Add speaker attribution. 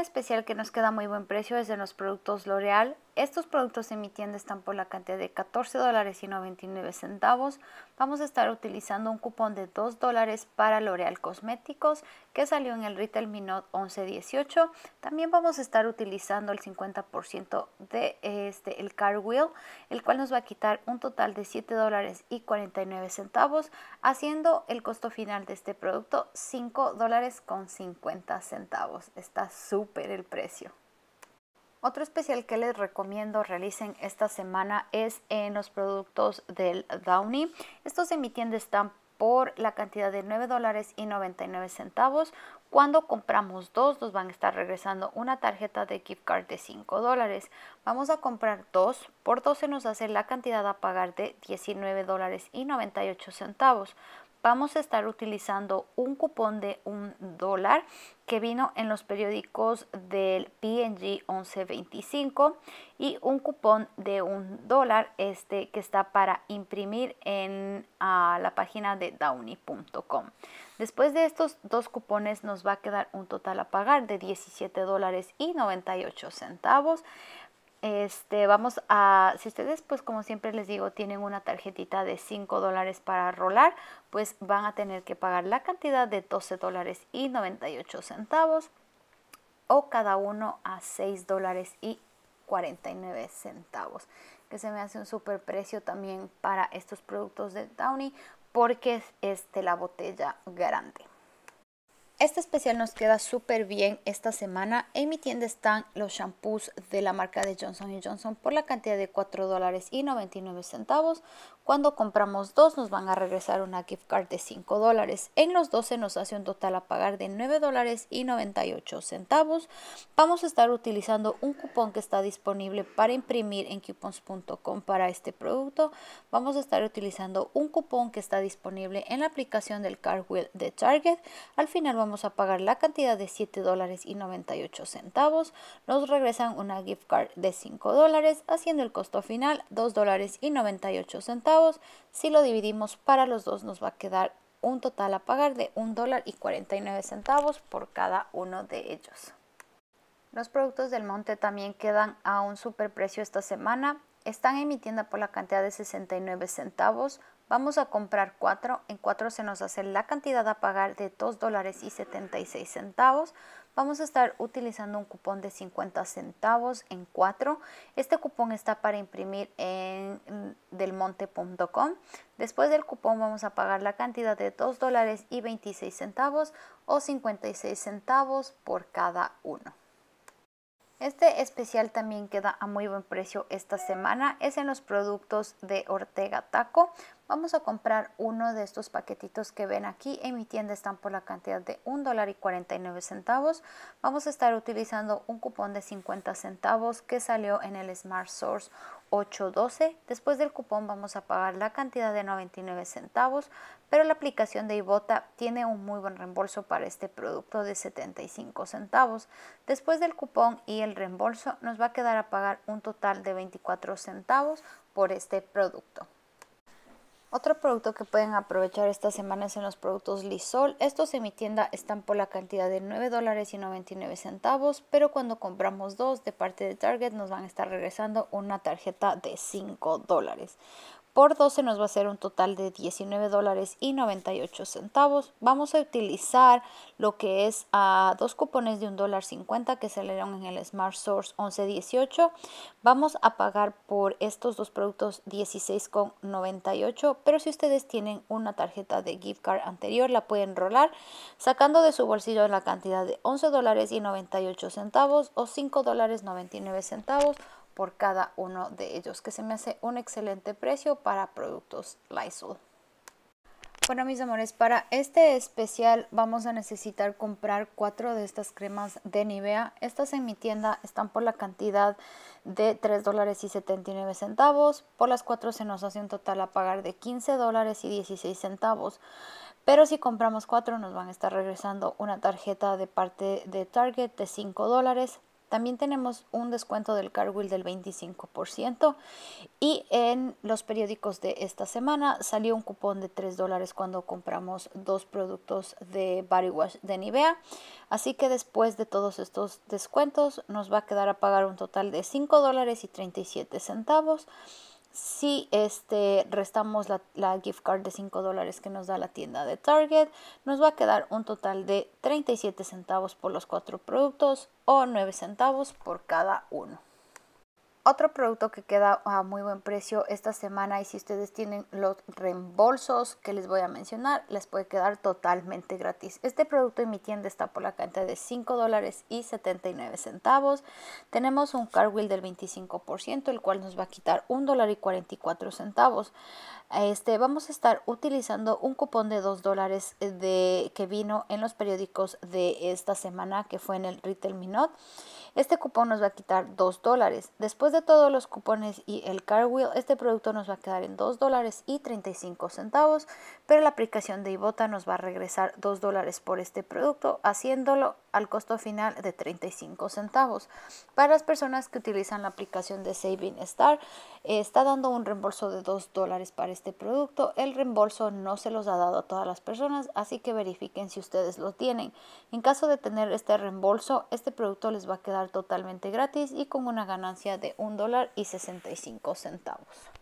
Speaker 1: especial que nos queda muy buen precio es de los productos L'Oreal estos productos en mi tienda están por la cantidad de $14.99, Vamos a estar utilizando un cupón de 2 para L'Oreal Cosméticos que salió en el Retail Minot 1118. También vamos a estar utilizando el 50% de este, el Car Wheel, el cual nos va a quitar un total de 7 y 49 centavos, haciendo el costo final de este producto $5.50, centavos. Está súper el precio. Otro especial que les recomiendo realicen esta semana es en los productos del Downy. Estos de mi tienda están por la cantidad de $9.99. dólares y centavos. Cuando compramos dos, nos van a estar regresando una tarjeta de gift card de 5 dólares. Vamos a comprar dos, por dos se nos hace la cantidad a pagar de $19.98. dólares y centavos vamos a estar utilizando un cupón de un dólar que vino en los periódicos del PNG 1125 y un cupón de un dólar este que está para imprimir en ah, la página de downy.com. Después de estos dos cupones nos va a quedar un total a pagar de 17 dólares y 98 centavos este, vamos a, si ustedes pues como siempre les digo tienen una tarjetita de 5 dólares para rolar, pues van a tener que pagar la cantidad de 12 dólares y 98 centavos o cada uno a 6 dólares y 49 centavos, que se me hace un súper precio también para estos productos de Downy porque es este, la botella grande. Este especial nos queda súper bien esta semana. En mi tienda están los shampoos de la marca de Johnson Johnson por la cantidad de $4.99 dólares centavos. Cuando compramos dos nos van a regresar una gift card de 5 dólares. En los 12 nos hace un total a pagar de $9.98 dólares centavos. Vamos a estar utilizando un cupón que está disponible para imprimir en coupons.com para este producto. Vamos a estar utilizando un cupón que está disponible en la aplicación del Cardwheel de Target. Al final vamos a pagar la cantidad de 7 dólares y 98 centavos. Nos regresan una gift card de 5 dólares, haciendo el costo final 2 dólares y 98 centavos. Si lo dividimos para los dos nos va a quedar un total a pagar de 1 dólar y 49 centavos por cada uno de ellos. Los productos del monte también quedan a un super precio esta semana. Están emitiendo por la cantidad de 69 centavos Vamos a comprar 4. En 4 se nos hace la cantidad a pagar de 2 dólares y 76 centavos. Vamos a estar utilizando un cupón de 50 centavos en 4. Este cupón está para imprimir en mm, delmonte.com. Después del cupón vamos a pagar la cantidad de 2 dólares y 26 centavos o 56 centavos por cada uno. Este especial también queda a muy buen precio esta semana. Es en los productos de Ortega Taco. Vamos a comprar uno de estos paquetitos que ven aquí. En mi tienda están por la cantidad de $1.49. dólar y centavos. Vamos a estar utilizando un cupón de 50 centavos que salió en el Smart Source 812. Después del cupón vamos a pagar la cantidad de 99 centavos, pero la aplicación de Ibota tiene un muy buen reembolso para este producto de 75 centavos. Después del cupón y el reembolso nos va a quedar a pagar un total de 24 centavos por este producto. Otro producto que pueden aprovechar esta semana son en los productos Lisol. Estos en mi tienda están por la cantidad de $9.99, dólares y centavos, pero cuando compramos dos de parte de Target nos van a estar regresando una tarjeta de 5 dólares por 12 nos va a ser un total de 19 dólares y 98 centavos. Vamos a utilizar lo que es a ah, dos cupones de $1.50 dólar 50 que salieron en el Smart Source 1118. Vamos a pagar por estos dos productos 16,98, pero si ustedes tienen una tarjeta de gift card anterior la pueden rolar sacando de su bolsillo la cantidad de 11 dólares y 98 centavos o 5 dólares 99 centavos por cada uno de ellos, que se me hace un excelente precio para productos Lysol. Bueno mis amores, para este especial vamos a necesitar comprar cuatro de estas cremas de Nivea. Estas en mi tienda están por la cantidad de 3 dólares y 79 centavos. Por las cuatro se nos hace un total a pagar de 15 dólares y 16 centavos. Pero si compramos cuatro nos van a estar regresando una tarjeta de parte de Target de 5 dólares también tenemos un descuento del Cargill del 25% y en los periódicos de esta semana salió un cupón de 3 dólares cuando compramos dos productos de Body Wash de Nivea. Así que después de todos estos descuentos nos va a quedar a pagar un total de 5 dólares y 37 centavos si este, restamos la, la gift card de 5 dólares que nos da la tienda de Target, nos va a quedar un total de 37 centavos por los cuatro productos o 9 centavos por cada uno. Otro producto que queda a muy buen precio esta semana y si ustedes tienen los reembolsos que les voy a mencionar, les puede quedar totalmente gratis. Este producto en mi tienda está por la cantidad de 5 dólares y 79 centavos. Tenemos un car wheel del 25%, el cual nos va a quitar $1.44. dólar y 44 centavos. Este, vamos a estar utilizando un cupón de 2 dólares que vino en los periódicos de esta semana, que fue en el Retail Minot. Este cupón nos va a quitar 2 dólares. Después de todos los cupones y el Wheel, este producto nos va a quedar en 2 dólares y 35 centavos, pero la aplicación de Ibota nos va a regresar 2 dólares por este producto, haciéndolo al costo final de 35 centavos. Para las personas que utilizan la aplicación de Saving Star, eh, está dando un reembolso de 2 dólares para este producto. El reembolso no se los ha dado a todas las personas, así que verifiquen si ustedes lo tienen. En caso de tener este reembolso, este producto les va a quedar totalmente gratis y con una ganancia de 1 dólar y 65 centavos.